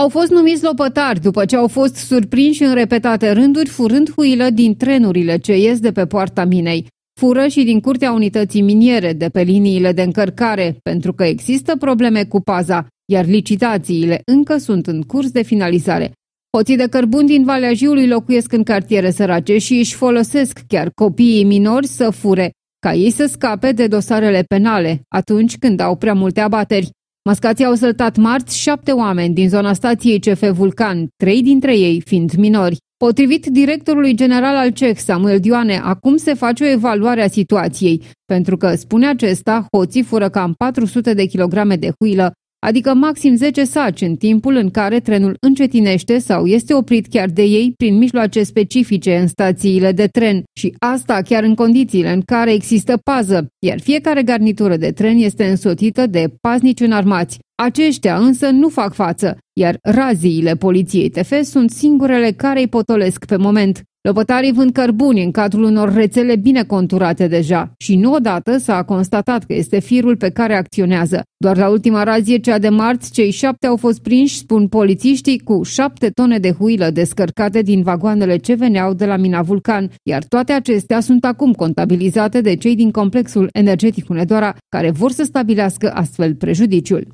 Au fost numiți lopătari după ce au fost surprinși în repetate rânduri furând huilă din trenurile ce ies de pe poarta minei. Fură și din curtea unității miniere de pe liniile de încărcare, pentru că există probleme cu paza, iar licitațiile încă sunt în curs de finalizare. Hoții de cărbun din Valea Jiului locuiesc în cartiere sărace și își folosesc chiar copiii minori să fure, ca ei să scape de dosarele penale atunci când au prea multe abateri. Mascații au săltat marți șapte oameni din zona stației CF Vulcan, trei dintre ei fiind minori. Potrivit directorului general al CEC, Samuel Dioane, acum se face o evaluare a situației, pentru că, spune acesta, hoții fură cam 400 de kilograme de huilă adică maxim 10 saci în timpul în care trenul încetinește sau este oprit chiar de ei prin mijloace specifice în stațiile de tren și asta chiar în condițiile în care există pază, iar fiecare garnitură de tren este însoțită de paznici înarmați. Aceștia însă nu fac față, iar raziile poliției TF sunt singurele care îi potolesc pe moment. Lopătarii vând cărbuni în cadrul unor rețele bine conturate deja și nu odată s-a constatat că este firul pe care acționează. Doar la ultima razie, cea de marți, cei șapte au fost prinși, spun polițiștii, cu șapte tone de huilă descărcate din vagoanele ce veneau de la mina Vulcan, iar toate acestea sunt acum contabilizate de cei din complexul energetic Hunedoara, care vor să stabilească astfel prejudiciul.